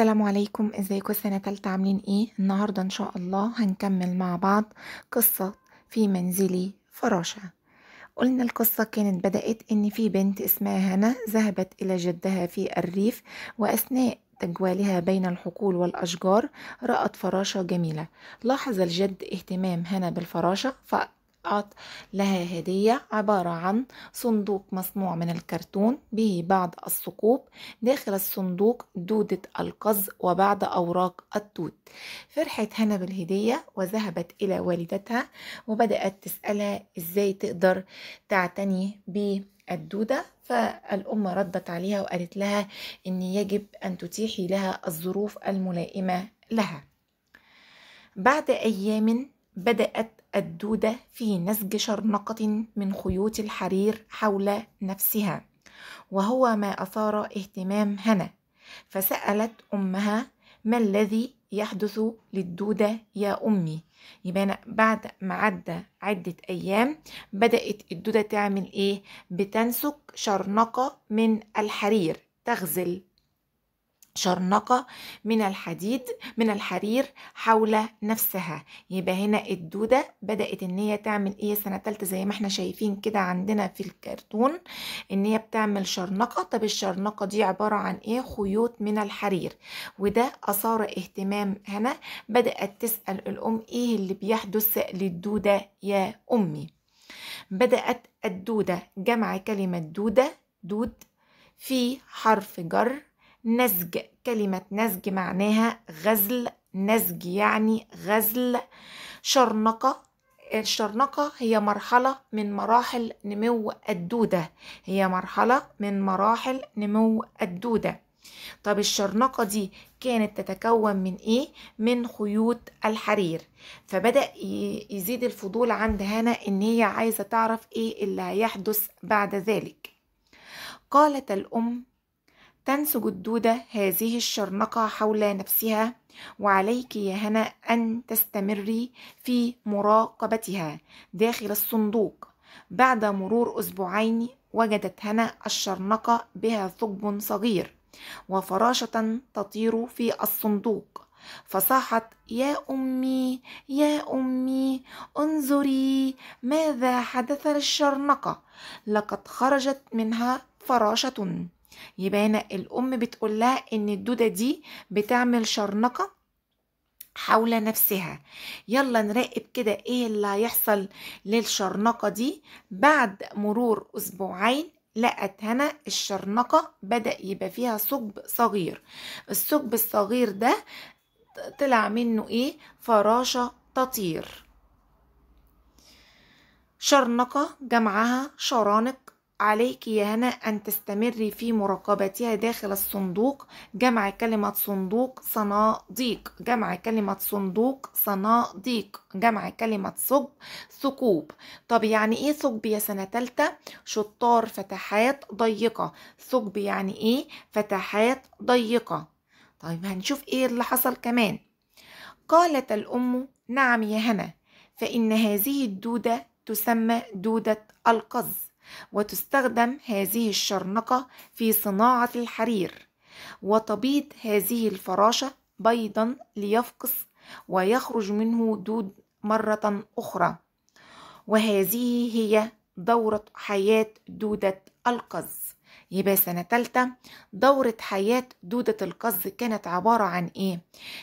السلام عليكم ازيكم السنة تالتة عاملين ايه النهاردة ان شاء الله هنكمل مع بعض قصة في منزلي فراشة قلنا القصة كانت بدأت ان في بنت اسمها هنا ذهبت الى جدها في الريف واثناء تجوالها بين الحقول والأشجار رأت فراشة جميلة لاحظ الجد اهتمام هنا بالفراشة ف أط لها هدية عبارة عن صندوق مصنوع من الكرتون به بعض الثقوب داخل الصندوق دودة القز وبعض أوراق التوت فرحت هنا بالهدية وذهبت إلى والدتها وبدأت تسألها إزاي تقدر تعتني بالدودة فالأم ردت عليها وقالت لها إن يجب أن تتيحي لها الظروف الملائمة لها بعد أيام بدأت الدودة في نسج شرنقة من خيوط الحرير حول نفسها وهو ما أثار اهتمام هنا فسألت أمها ما الذي يحدث للدودة يا أمي يبقى بعد ما عدى عدة أيام بدأت الدودة تعمل إيه بتنسك شرنقة من الحرير تغزل شرنقة من الحديد من الحرير حول نفسها يبقى هنا الدودة بدأت ان هي تعمل ايه سنة تالتة زي ما احنا شايفين كده عندنا في الكرتون ان هي بتعمل شرنقة طب الشرنقة دي عبارة عن ايه خيوط من الحرير وده اثار اهتمام هنا بدأت تسأل الام ايه اللي بيحدث للدودة يا امي بدأت الدودة جمع كلمة دودة دود في حرف جر نسج كلمة نسج معناها غزل نسج يعني غزل شرنقة الشرنقة هي مرحلة من مراحل نمو الدودة هي مرحلة من مراحل نمو الدودة طب الشرنقة دي كانت تتكون من ايه؟ من خيوط الحرير فبدأ يزيد الفضول عند هنا ان هي عايزة تعرف ايه اللي هيحدث بعد ذلك قالت الأم تنسج الدودة هذه الشرنقة حول نفسها وعليك يا هنا أن تستمري في مراقبتها داخل الصندوق بعد مرور أسبوعين وجدت هنا الشرنقة بها ثقب صغير وفراشة تطير في الصندوق فصاحت يا أمي يا أمي انظري ماذا حدث للشرنقة لقد خرجت منها فراشة يبقى هنا الام بتقول لها ان الدوده دي بتعمل شرنقه حول نفسها يلا نراقب كده ايه اللي هيحصل للشرنقه دي بعد مرور اسبوعين لقت هنا الشرنقه بدا يبقى فيها ثقب صغير الثقب الصغير ده طلع منه ايه فراشه تطير شرنقه جمعها شرانق عليك يا هنا أن تستمري في مراقبتها داخل الصندوق جمع كلمة صندوق صناديق جمع كلمة صندوق صناديق جمع كلمة ثقب ثقوب طب يعني إيه ثقب يا سنة تالتة شطار فتحات ضيقة ثقب يعني إيه فتحات ضيقة طيب هنشوف إيه اللي حصل كمان قالت الأم نعم يا هنا فإن هذه الدودة تسمى دودة القز وتستخدم هذه الشرنقة في صناعة الحرير وتبيض هذه الفراشة بيضا ليفقس ويخرج منه دود مرة أخرى وهذه هي دورة حياة دودة القز يبقى سنة تالتة دورة حياة دودة القز كانت عبارة عن إيه؟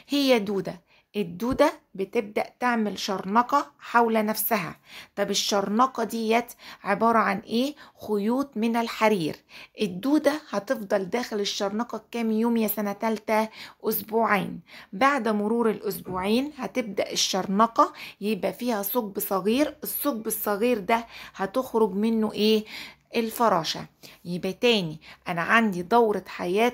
هي دودة الدودة بتبدأ تعمل شرنقة حول نفسها طب الشرنقة ديت عبارة عن ايه خيوط من الحرير الدودة هتفضل داخل الشرنقة كام يوم يا سنة تالتة اسبوعين بعد مرور الاسبوعين هتبدأ الشرنقة يبقى فيها ثقب صغير الثقب الصغير ده هتخرج منه ايه الفراشة يبقى تاني أنا عندي دورة حياة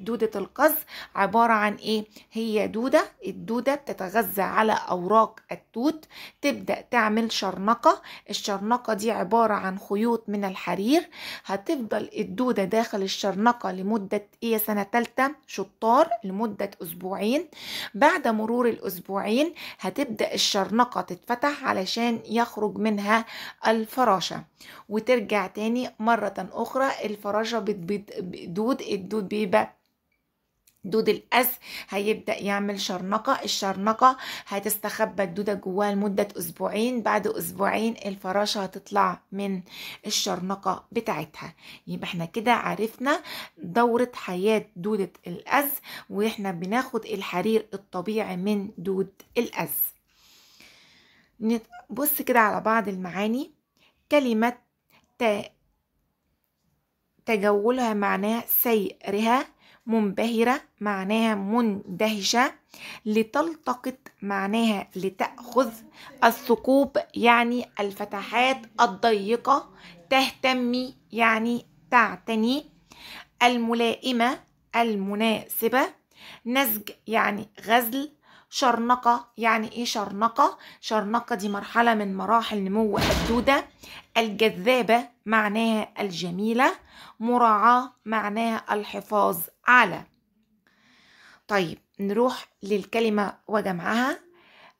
دودة القز عبارة عن إيه؟ هي دودة الدودة بتتغذى على أوراق التوت تبدأ تعمل شرنقة الشرنقة دي عبارة عن خيوط من الحرير هتفضل الدودة داخل الشرنقة لمدة إيه سنة تالتة شطار لمدة أسبوعين بعد مرور الأسبوعين هتبدأ الشرنقة تتفتح علشان يخرج منها الفراشة وترجع تاني مرة أخرى الفراشة بتدود الدود بيبقى دود الأس هيبدأ يعمل شرنقة الشرنقة هتستخبى الدودة جواها لمدة أسبوعين بعد أسبوعين الفراشة هتطلع من الشرنقة بتاعتها يبقى احنا كده عرفنا دورة حياة دودة الأز واحنا بناخد الحرير الطبيعي من دود الأز بص كده على بعض المعاني كلمة تجولها معناها سيرها منبهرة معناها مندهشة لتلتقط معناها لتأخذ الثقوب يعني الفتحات الضيقة تهتمي يعني تعتني الملائمة المناسبة نسج يعني غزل شرنقة يعني ايه شرنقة؟ شرنقة دي مرحلة من مراحل نمو الدودة الجذابة معناها الجميلة مراعاة معناها الحفاظ على طيب نروح للكلمة وجمعها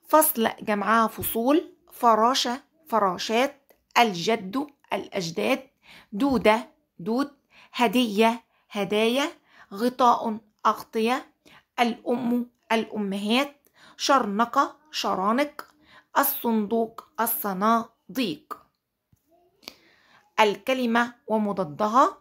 فصل جمعها فصول فراشة فراشات الجد الأجداد دودة دود هدية هدايا غطاء أغطية الأم الأمهات شرنقة شرانق الصندوق الصناديق الكلمة ومضادها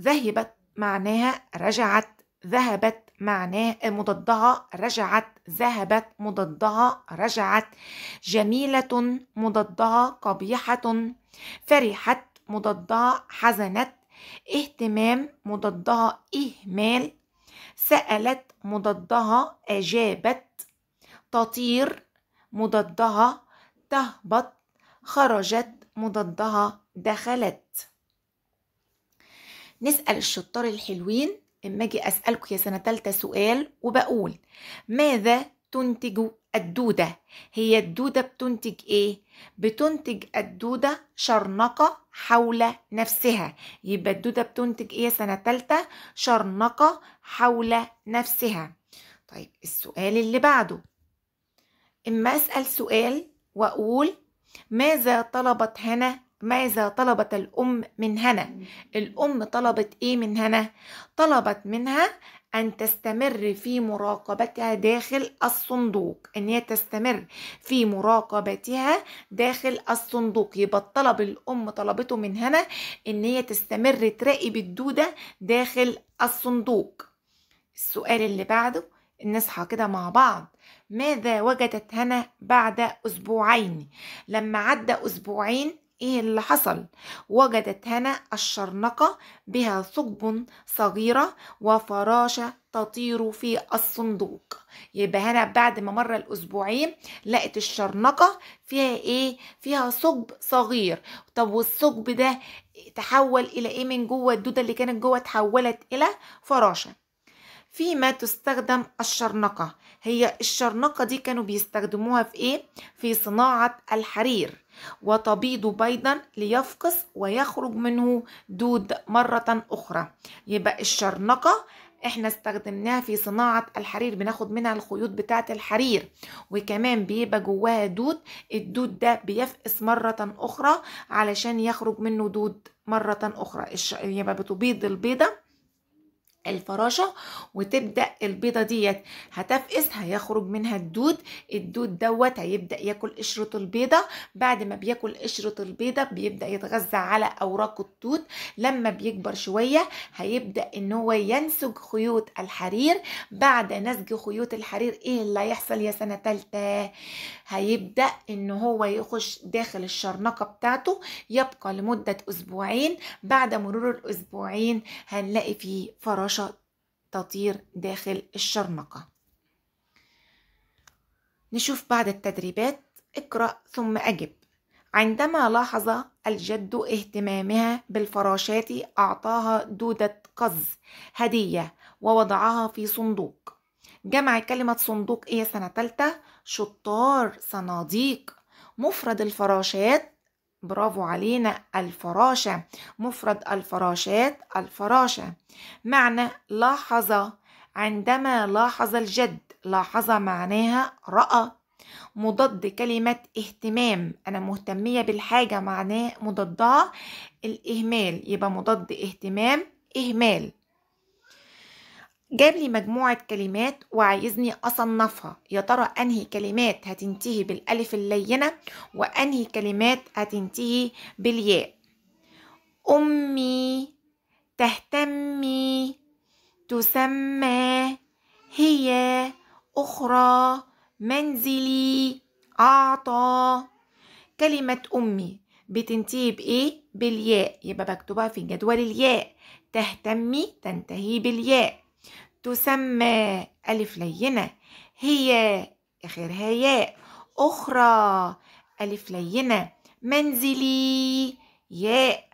ذهبت معناها رجعت ذهبت معناها مضادها رجعت ذهبت مضادها رجعت جميلة مضادها قبيحة فرحت مضادها حزنت اهتمام مضادها إهمال سألت مضادها أجابت تطير مضادها تهبط خرجت مضادها دخلت نسأل الشطار الحلوين اما اجي اسالكم يا سنه ثالثه سؤال وبقول ماذا تنتج الدوده هي الدوده بتنتج ايه بتنتج الدوده شرنقه حول نفسها يبقى الدوده بتنتج ايه سنه ثالثه شرنقه حول نفسها طيب السؤال اللي بعده إما أسأل سؤال وأقول ماذا طلبت هنا ماذا طلبت الأم من هنا الأم طلبت إيه من هنا طلبت منها أن تستمر في مراقبتها داخل الصندوق أن هي تستمر في مراقبتها داخل الصندوق يبقى الطلب الأم طلبته من هنا أن هي تستمر تراقب الدودة داخل الصندوق السؤال اللي بعده نصحى كده مع بعض ماذا وجدت هنا بعد أسبوعين لما عدى أسبوعين ايه اللي حصل وجدت هنا الشرنقة بها ثقب صغيرة وفراشة تطير في الصندوق يبقى هنا بعد ما مر الاسبوعين لقت الشرنقة فيها ايه فيها ثقب صغير طب والثقب ده تحول الى ايه من جوه الدودة اللي كانت جوه تحولت الى فراشة فيما تستخدم الشرنقة هي الشرنقة دي كانوا بيستخدموها في إيه؟ في صناعة الحرير وتبيض بيضا ليفقس ويخرج منه دود مرة أخرى يبقى الشرنقة احنا استخدمناها في صناعة الحرير بناخد منها الخيوط بتاعة الحرير وكمان بيبقى جواها دود الدود ده بيفقس مرة أخرى علشان يخرج منه دود مرة أخرى يبقى بتبيض البيضة الفراشه وتبدا البيضه ديت هتفقس هيخرج منها الدود الدود دوت هيبدا ياكل قشره البيضه بعد ما بياكل قشره البيضه بيبدا يتغذى على اوراق التوت لما بيكبر شويه هيبدا ان هو ينسج خيوط الحرير بعد نسج خيوط الحرير ايه اللي هيحصل يا سنه ثالثه هيبدا ان هو يخش داخل الشرنقه بتاعته يبقى لمده اسبوعين بعد مرور الاسبوعين هنلاقي فيه فراشه الفراشة تطير داخل الشرنقة نشوف بعد التدريبات اقرأ ثم أجب عندما لاحظ الجد اهتمامها بالفراشات أعطاها دودة قز هدية ووضعها في صندوق جمع كلمة صندوق إيه سنة تالتة شطار صناديق مفرد الفراشات برافو علينا الفراشة مفرد الفراشات الفراشة معنى لاحظ عندما لاحظ الجد لاحظ معناها رأى مضاد كلمة اهتمام أنا مهتمية بالحاجة معناه مضادها الإهمال يبقى مضاد اهتمام إهمال جاب لي مجموعة كلمات وعايزني أصنفها يا ترى أنهي كلمات هتنتهي بالألف اللينة وأنهي كلمات هتنتهي بالياء أمي تهتمي تسمى هي أخرى منزلي أعطى كلمة أمي بتنتهي بإيه؟ بالياء يبقى بكتبها في جدول الياء تهتمي تنتهي بالياء تسمى ألف لينة هي آخرها ياء أخرى ألف لينة منزلي ياء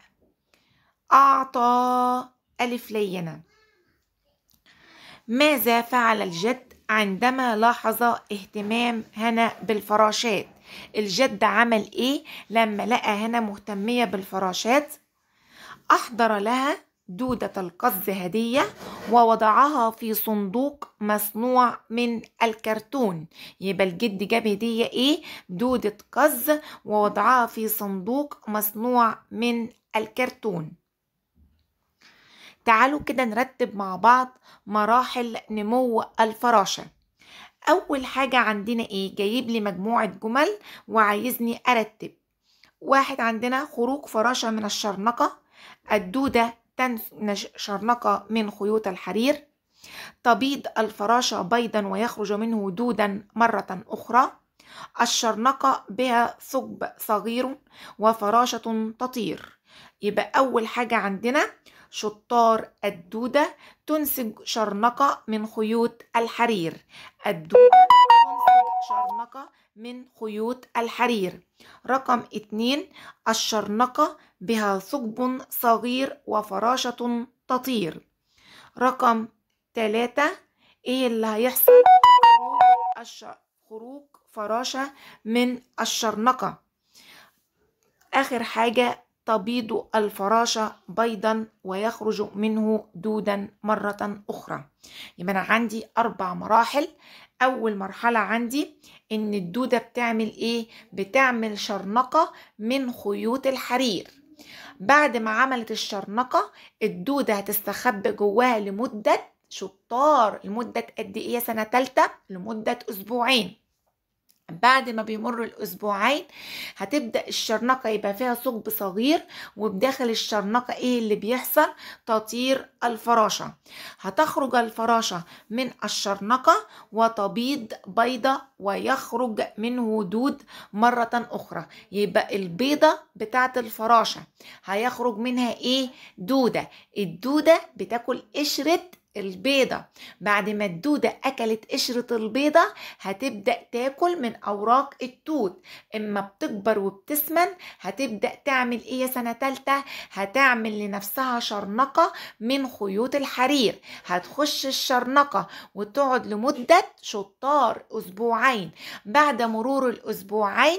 أعطى ألف لينة ماذا فعل الجد عندما لاحظ اهتمام هنا بالفراشات الجد عمل ايه لما لقى هنا مهتمية بالفراشات أحضر لها دودة القز هدية ووضعها في صندوق مصنوع من الكرتون يبقى الجد جاب هدية ايه دودة قز ووضعها في صندوق مصنوع من الكرتون تعالوا كده نرتب مع بعض مراحل نمو الفراشة أول حاجة عندنا إيه جايب لي مجموعة جمل وعايزني أرتب واحد عندنا خروج فراشة من الشرنقة الدودة تنفنج شرنقة من خيوط الحرير تبيض الفراشة بيضا ويخرج منه دودا مرة أخرى الشرنقة بها ثقب صغير وفراشة تطير يبقى أول حاجة عندنا شطار الدودة تنسج شرنقة من خيوط الحرير الدودة تنسج شرنقة من خيوط الحرير رقم اتنين الشرنقة بها ثقب صغير وفراشة تطير رقم ثلاثة ايه اللي هيحصل خروج فراشة من الشرنقة آخر حاجة تبيض الفراشة بيضا ويخرج منه دودا مرة أخرى يبقى أنا عندي أربع مراحل أول مرحلة عندي إن الدودة بتعمل إيه؟ بتعمل شرنقة من خيوط الحرير بعد ما عملت الشرنقة الدودة هتستخبى جواها لمدة شطار لمدة قد ايه سنة تالتة لمدة اسبوعين بعد ما بيمر الاسبوعين هتبدا الشرنقه يبقى فيها ثقب صغير وبداخل الشرنقه ايه اللي بيحصل تطير الفراشه هتخرج الفراشه من الشرنقه وتبيض بيضه ويخرج منه دود مره اخرى يبقى البيضه بتاعه الفراشه هيخرج منها ايه دوده الدوده بتاكل قشره البيضة بعد ما الدودة أكلت قشرة البيضة هتبدأ تاكل من أوراق التوت إما بتكبر وبتسمن هتبدأ تعمل إيه يا سنة تالتة هتعمل لنفسها شرنقة من خيوط الحرير هتخش الشرنقة وتقعد لمدة شطار أسبوعين بعد مرور الأسبوعين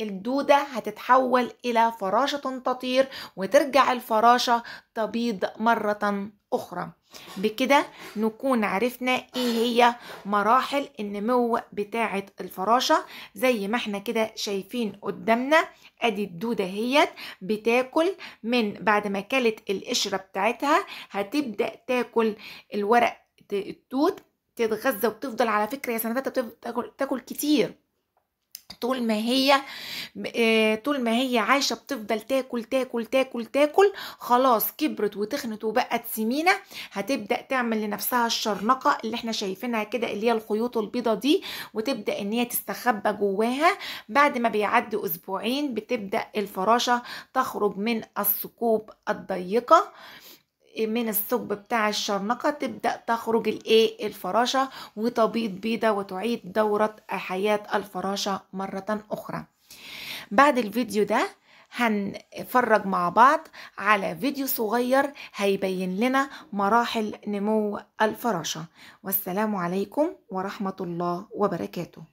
الدودة هتتحول إلى فراشة تطير وترجع الفراشة تبيض مرة أخرى بكده نكون عرفنا ايه هي مراحل النمو بتاعة الفراشة زي ما احنا كده شايفين قدامنا ادي الدودة هي بتاكل من بعد ما كلت القشرة بتاعتها هتبدأ تاكل الورق التوت تتغذى وتفضل على فكرة يا سنباتة بتاكل كتير طول ما هي آه، طول ما هي عايشه بتفضل تاكل تاكل تاكل تاكل خلاص كبرت وتخنت وبقت سمينه هتبدا تعمل لنفسها الشرنقه اللي احنا شايفينها كده اللي هي الخيوط البيضه دي وتبدا ان هي تستخبى جواها بعد ما بيعدي اسبوعين بتبدا الفراشه تخرج من الثقوب الضيقه من الثقب بتاع الشرنقة تبدأ تخرج الايه الفراشة وتبيض بيضة وتعيد دورة حياة الفراشة مرة أخرى بعد الفيديو ده هنفرج مع بعض على فيديو صغير هيبين لنا مراحل نمو الفراشة والسلام عليكم ورحمة الله وبركاته